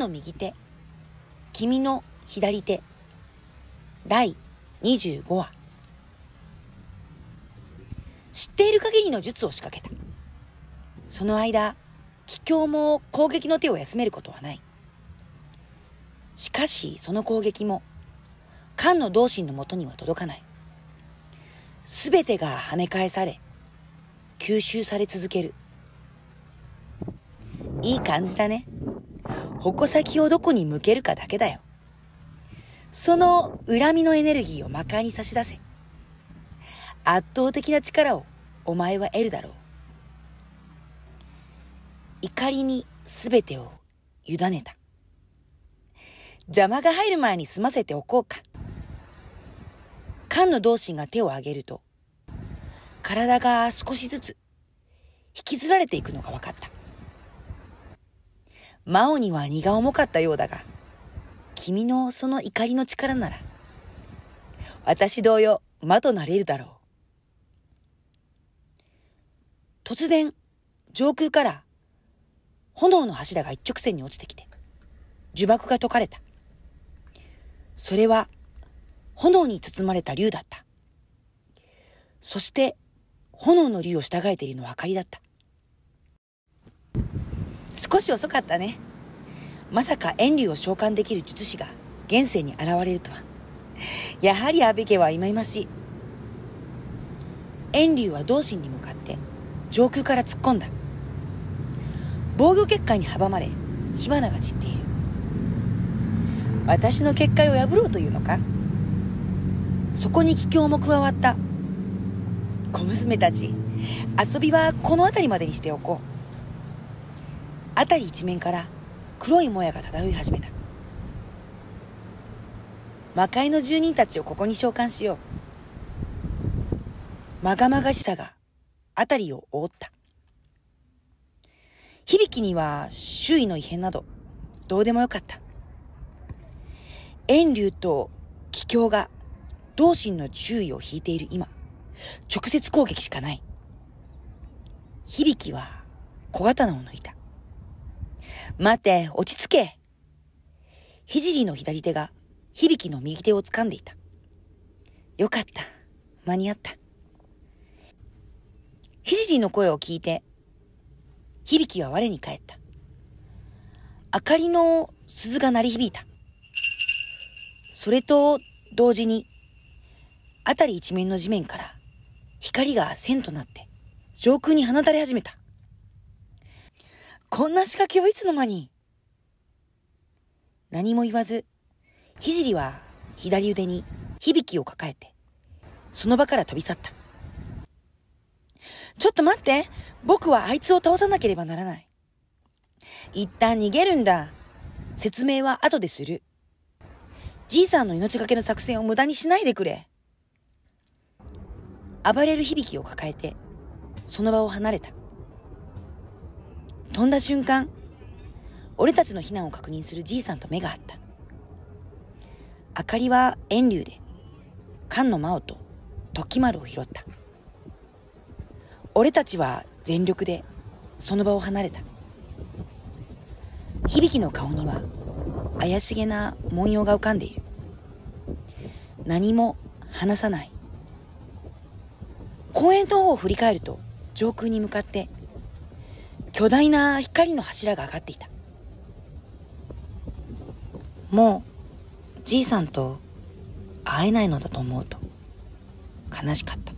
の右手、君の左手。第25話。知っている限りの術を仕掛けた。その間、気境も攻撃の手を休めることはない。しかし、その攻撃も、菅の同心のもとには届かない。すべてが跳ね返され、吸収され続ける。いい感じだね。矛先をどこに向けるかだけだよ。その恨みのエネルギーを魔界に差し出せ。圧倒的な力をお前は得るだろう。怒りに全てを委ねた。邪魔が入る前に済ませておこうか。菅の同心が手を挙げると、体が少しずつ引きずられていくのが分かった。真央には荷が重かったようだが、君のその怒りの力なら、私同様、魔となれるだろう。突然、上空から、炎の柱が一直線に落ちてきて、呪縛が解かれた。それは、炎に包まれた竜だった。そして、炎の竜を従えているのは明かりだった。少し遅かったねまさか遠竜を召喚できる術師が現世に現れるとはやはり安部家は忌々しい遠竜は同心に向かって上空から突っ込んだ防御結界に阻まれ火花が散っている私の結界を破ろうというのかそこに気境も加わった小娘たち遊びはこの辺りまでにしておこう辺り一面から黒いもやが漂い始めた魔界の住人たちをここに召喚しようまがまがしさが辺りを覆った響きには周囲の異変などどうでもよかった遠竜と気境が同心の注意を引いている今直接攻撃しかない響きは小刀を抜いた待て、落ち着け。聖の左手が響の右手を掴んでいた。よかった。間に合った。聖の声を聞いて、響は我に返った。明かりの鈴が鳴り響いた。それと同時に、辺り一面の地面から光が線となって上空に放たれ始めた。こんな仕掛けをいつの間に何も言わず、ひじりは左腕に響きを抱えて、その場から飛び去った。ちょっと待って僕はあいつを倒さなければならない。一旦逃げるんだ。説明は後でする。じいさんの命がけの作戦を無駄にしないでくれ。暴れる響きを抱えて、その場を離れた。飛んだ瞬間、俺たちの避難を確認するじいさんと目が合った。明かりは遠流で、菅野真央と時丸を拾った。俺たちは全力でその場を離れた。響の顔には怪しげな文様が浮かんでいる。何も話さない。公園の方を振り返ると上空に向かって巨大な光の柱が上がっていたもうじいさんと会えないのだと思うと悲しかった